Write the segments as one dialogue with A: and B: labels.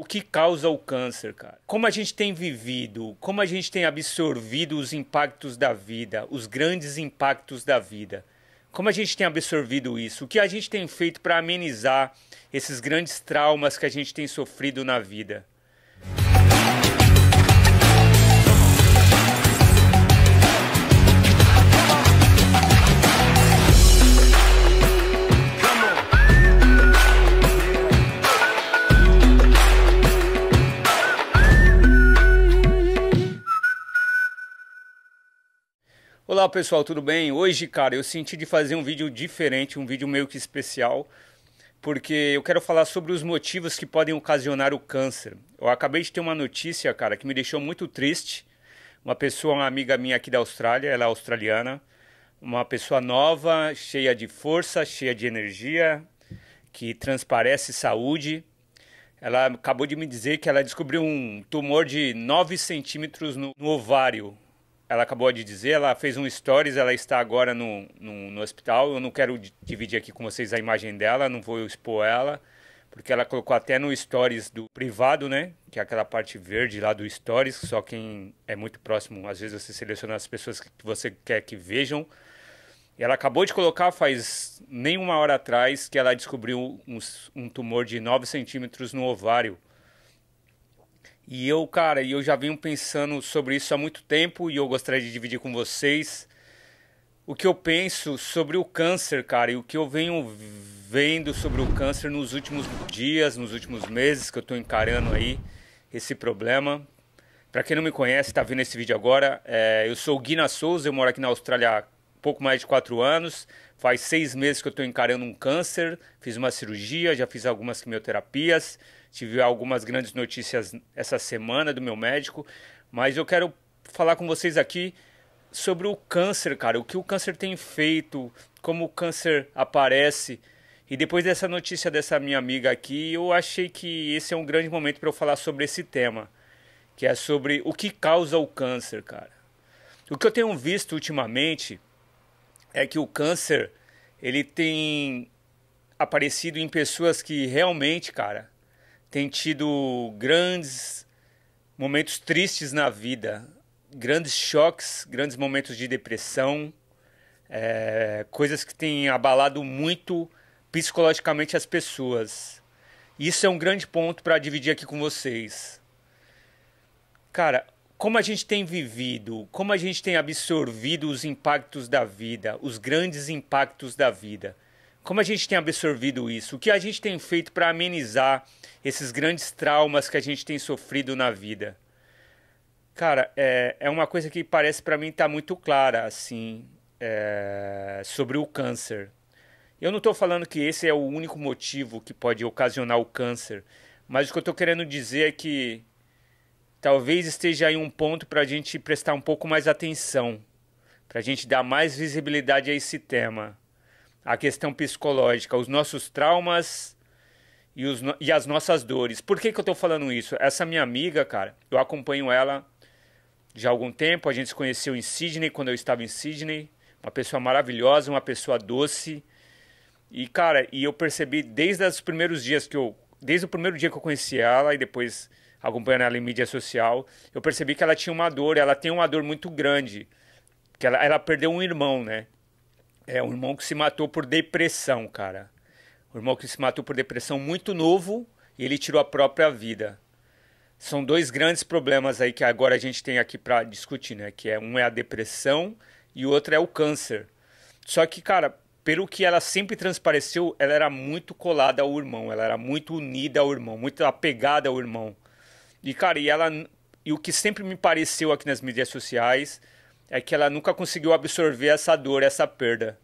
A: o que causa o câncer, cara. Como a gente tem vivido, como a gente tem absorvido os impactos da vida, os grandes impactos da vida. Como a gente tem absorvido isso? O que a gente tem feito para amenizar esses grandes traumas que a gente tem sofrido na vida? Olá pessoal, tudo bem? Hoje, cara, eu senti de fazer um vídeo diferente, um vídeo meio que especial, porque eu quero falar sobre os motivos que podem ocasionar o câncer. Eu acabei de ter uma notícia, cara, que me deixou muito triste. Uma pessoa, uma amiga minha aqui da Austrália, ela é australiana, uma pessoa nova, cheia de força, cheia de energia, que transparece saúde. Ela acabou de me dizer que ela descobriu um tumor de 9 centímetros no, no ovário ela acabou de dizer, ela fez um stories, ela está agora no, no, no hospital. Eu não quero dividir aqui com vocês a imagem dela, não vou expor ela, porque ela colocou até no stories do privado, né? Que é aquela parte verde lá do stories, só quem é muito próximo, às vezes você seleciona as pessoas que você quer que vejam. E ela acabou de colocar faz nem uma hora atrás que ela descobriu um, um tumor de 9 centímetros no ovário. E eu, cara, eu já venho pensando sobre isso há muito tempo e eu gostaria de dividir com vocês o que eu penso sobre o câncer, cara, e o que eu venho vendo sobre o câncer nos últimos dias, nos últimos meses que eu estou encarando aí esse problema. Para quem não me conhece, está vendo esse vídeo agora, é, eu sou o Guina Souza, eu moro aqui na Austrália pouco mais de quatro anos. Faz seis meses que eu estou encarando um câncer. Fiz uma cirurgia, já fiz algumas quimioterapias. Tive algumas grandes notícias essa semana do meu médico. Mas eu quero falar com vocês aqui sobre o câncer, cara. O que o câncer tem feito, como o câncer aparece. E depois dessa notícia dessa minha amiga aqui, eu achei que esse é um grande momento para eu falar sobre esse tema, que é sobre o que causa o câncer, cara. O que eu tenho visto ultimamente é que o câncer ele tem aparecido em pessoas que realmente, cara, têm tido grandes momentos tristes na vida, grandes choques, grandes momentos de depressão, é, coisas que têm abalado muito psicologicamente as pessoas. Isso é um grande ponto para dividir aqui com vocês. Cara, como a gente tem vivido, como a gente tem absorvido os impactos da vida, os grandes impactos da vida. Como a gente tem absorvido isso? O que a gente tem feito para amenizar esses grandes traumas que a gente tem sofrido na vida? Cara, é, é uma coisa que parece para mim estar tá muito clara, assim, é, sobre o câncer. Eu não estou falando que esse é o único motivo que pode ocasionar o câncer, mas o que eu estou querendo dizer é que talvez esteja aí um ponto para a gente prestar um pouco mais atenção, para a gente dar mais visibilidade a esse tema, a questão psicológica, os nossos traumas e, os, e as nossas dores. Por que, que eu estou falando isso? Essa minha amiga, cara, eu acompanho ela já há algum tempo, a gente se conheceu em Sydney, quando eu estava em Sydney, uma pessoa maravilhosa, uma pessoa doce. E, cara, e eu percebi desde os primeiros dias que eu. Desde o primeiro dia que eu conheci ela e depois acompanhando ela em mídia social, eu percebi que ela tinha uma dor, ela tem uma dor muito grande, que ela, ela perdeu um irmão, né? É um irmão que se matou por depressão, cara. um irmão que se matou por depressão muito novo e ele tirou a própria vida. São dois grandes problemas aí que agora a gente tem aqui para discutir, né? Que é um é a depressão e o outro é o câncer. Só que, cara, pelo que ela sempre transpareceu, ela era muito colada ao irmão, ela era muito unida ao irmão, muito apegada ao irmão. E, cara, e ela. E o que sempre me pareceu aqui nas mídias sociais é que ela nunca conseguiu absorver essa dor, essa perda.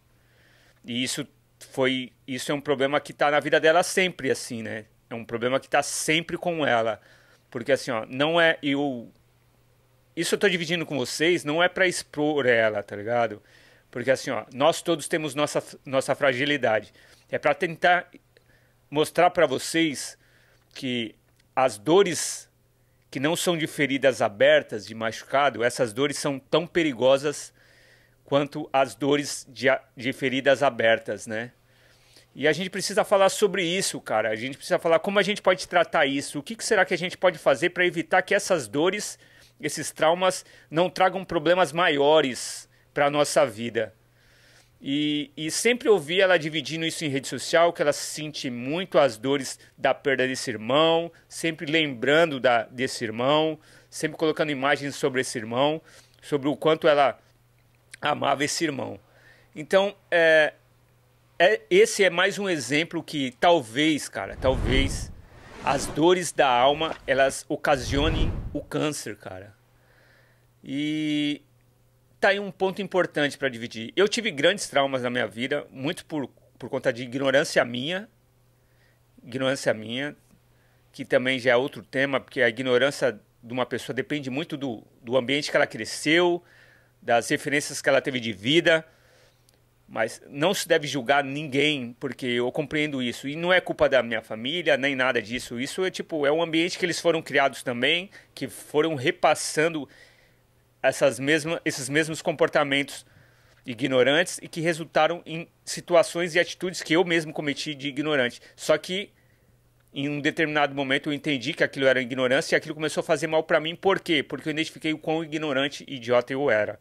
A: E isso foi. Isso é um problema que está na vida dela sempre, assim, né? É um problema que está sempre com ela. Porque assim, ó, não é. Eu. Isso eu tô dividindo com vocês, não é para expor ela, tá ligado? Porque assim, ó, nós todos temos nossa, nossa fragilidade. É para tentar mostrar para vocês que as dores que não são de feridas abertas, de machucado, essas dores são tão perigosas quanto as dores de, de feridas abertas, né? E a gente precisa falar sobre isso, cara. A gente precisa falar como a gente pode tratar isso. O que, que será que a gente pode fazer para evitar que essas dores, esses traumas, não tragam problemas maiores para a nossa vida? E, e, sempre ouvi ela dividindo isso em rede social, que ela sente muito as dores da perda desse irmão, sempre lembrando da, desse irmão, sempre colocando imagens sobre esse irmão, sobre o quanto ela amava esse irmão. Então, é, é, esse é mais um exemplo que talvez, cara, talvez as dores da alma elas ocasionem o câncer, cara. E tá aí um ponto importante para dividir. Eu tive grandes traumas na minha vida, muito por, por conta de ignorância minha. Ignorância minha, que também já é outro tema, porque a ignorância de uma pessoa depende muito do, do ambiente que ela cresceu, das referências que ela teve de vida. Mas não se deve julgar ninguém, porque eu compreendo isso. E não é culpa da minha família, nem nada disso. Isso é tipo, é um ambiente que eles foram criados também, que foram repassando essas mesmas esses mesmos comportamentos ignorantes e que resultaram em situações e atitudes que eu mesmo cometi de ignorante. Só que em um determinado momento eu entendi que aquilo era ignorância e aquilo começou a fazer mal para mim. Por quê? Porque eu identifiquei o quão ignorante e idiota eu era.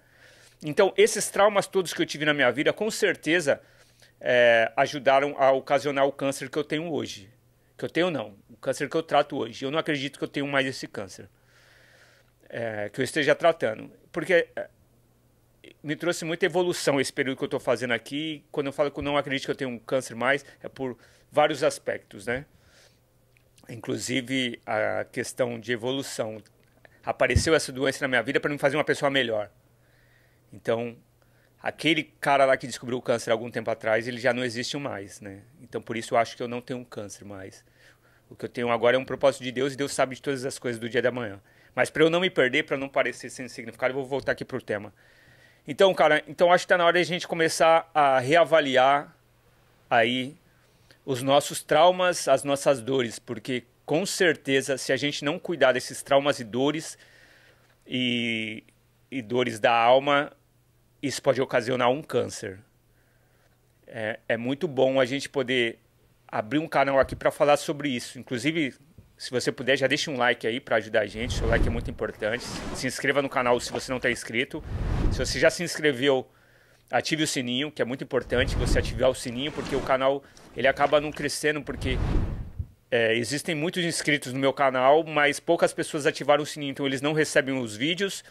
A: Então, esses traumas todos que eu tive na minha vida, com certeza, é, ajudaram a ocasionar o câncer que eu tenho hoje. Que eu tenho, não. O câncer que eu trato hoje. Eu não acredito que eu tenho mais esse câncer é, que eu esteja tratando. Porque é, me trouxe muita evolução esse período que eu estou fazendo aqui. Quando eu falo que eu não acredito que eu tenho um câncer mais, é por vários aspectos, né? Inclusive a questão de evolução. Apareceu essa doença na minha vida para me fazer uma pessoa melhor. Então, aquele cara lá que descobriu o câncer algum tempo atrás, ele já não existe mais, né? Então, por isso eu acho que eu não tenho um câncer mais. O que eu tenho agora é um propósito de Deus e Deus sabe de todas as coisas do dia da manhã. Mas para eu não me perder, para não parecer sem significado, eu vou voltar aqui pro tema. Então, cara, então acho que está na hora de a gente começar a reavaliar aí os nossos traumas, as nossas dores, porque com certeza, se a gente não cuidar desses traumas e dores e, e dores da alma, isso pode ocasionar um câncer. É, é muito bom a gente poder abrir um canal aqui para falar sobre isso. Inclusive, se você puder, já deixa um like aí para ajudar a gente. Seu like é muito importante. Se inscreva no canal se você não está inscrito. Se você já se inscreveu, ative o sininho, que é muito importante você ativar o sininho, porque o canal ele acaba não crescendo, porque é, existem muitos inscritos no meu canal, mas poucas pessoas ativaram o sininho, então eles não recebem os vídeos.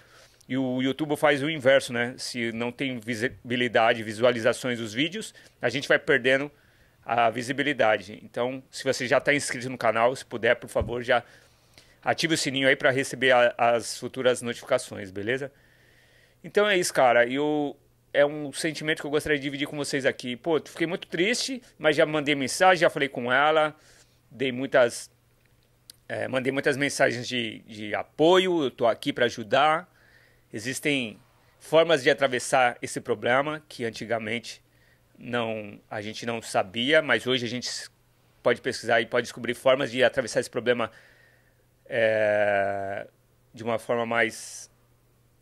A: E o YouTube faz o inverso, né? Se não tem visibilidade, visualizações dos vídeos, a gente vai perdendo a visibilidade. Então, se você já está inscrito no canal, se puder, por favor, já ative o sininho aí para receber a, as futuras notificações, beleza? Então é isso, cara. E é um sentimento que eu gostaria de dividir com vocês aqui. Pô, fiquei muito triste, mas já mandei mensagem, já falei com ela, dei muitas é, mandei muitas mensagens de, de apoio, eu estou aqui para ajudar. Existem formas de atravessar esse problema que antigamente não a gente não sabia, mas hoje a gente pode pesquisar e pode descobrir formas de atravessar esse problema é, de uma forma mais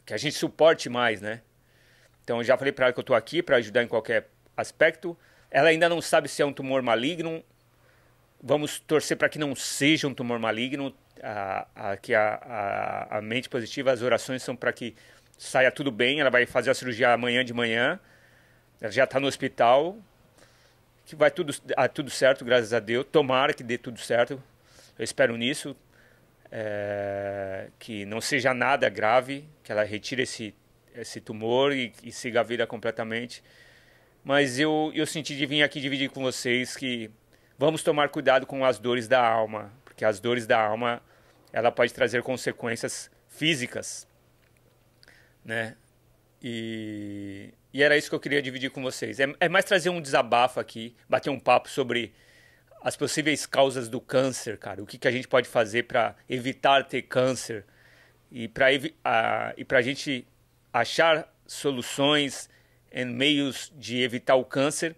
A: que a gente suporte mais, né? Então já falei para ela que eu estou aqui para ajudar em qualquer aspecto. Ela ainda não sabe se é um tumor maligno. Vamos torcer para que não seja um tumor maligno. A, a, que a, a, a mente positiva, as orações são para que saia tudo bem. Ela vai fazer a cirurgia amanhã de manhã. Ela já está no hospital, que vai tudo, ah, tudo certo, graças a Deus. Tomara que dê tudo certo. Eu espero nisso. É, que não seja nada grave, que ela retire esse, esse tumor e, e siga a vida completamente. Mas eu, eu senti de vir aqui dividir com vocês que vamos tomar cuidado com as dores da alma, porque as dores da alma ela pode trazer consequências físicas, né? E e era isso que eu queria dividir com vocês. É, é mais trazer um desabafo aqui, bater um papo sobre as possíveis causas do câncer, cara. O que, que a gente pode fazer para evitar ter câncer e para a, gente achar soluções em meios de evitar o câncer.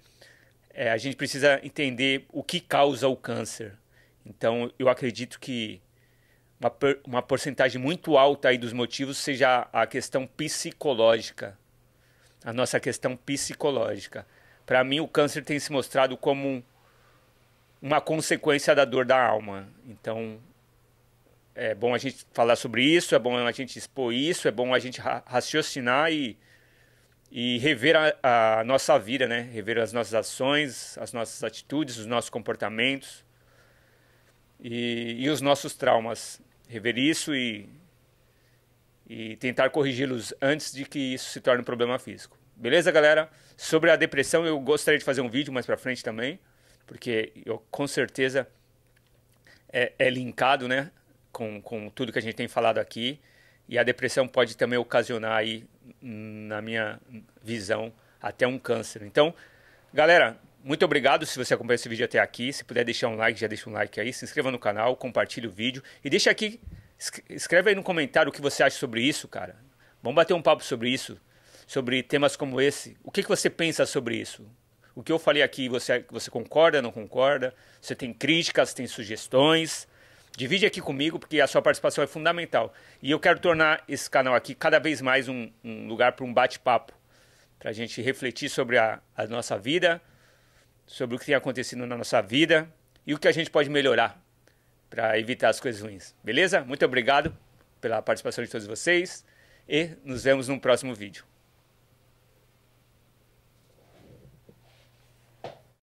A: É, a gente precisa entender o que causa o câncer. Então, eu acredito que uma, uma porcentagem muito alta aí dos motivos seja a questão psicológica a nossa questão psicológica. Para mim, o câncer tem se mostrado como uma consequência da dor da alma. Então, é bom a gente falar sobre isso, é bom a gente expor isso, é bom a gente ra raciocinar e, e rever a, a, nossa vida, né? Rever as nossas ações, as nossas atitudes, os nossos comportamentos e, e os nossos traumas. Rever isso e e tentar corrigi-los antes de que isso se torne um problema físico. Beleza, galera? Sobre a depressão, eu gostaria de fazer um vídeo mais para frente também, porque eu com certeza é, é linkado, né, com, com tudo que a gente tem falado aqui. E a depressão pode também ocasionar aí, na minha visão, até um câncer. Então, galera, muito obrigado se você acompanhou esse vídeo até aqui. Se puder deixar um like, já deixa um like aí, se inscreva no canal, compartilhe o vídeo e deixa aqui Escreve aí no comentário o que você acha sobre isso, cara. Vamos bater um papo sobre isso, sobre temas como esse. O que, que você pensa sobre isso? O que eu falei aqui, você, você concorda, não concorda? Você tem críticas, tem sugestões? Divide aqui comigo, porque a sua participação é fundamental. E eu quero tornar esse canal aqui cada vez mais um, um lugar para um bate-papo, para a gente refletir sobre a, a nossa vida, sobre o que tem acontecido na nossa vida e o que a gente pode melhorar para evitar as coisas ruins. Beleza? Muito obrigado pela participação de todos vocês e nos vemos num próximo vídeo.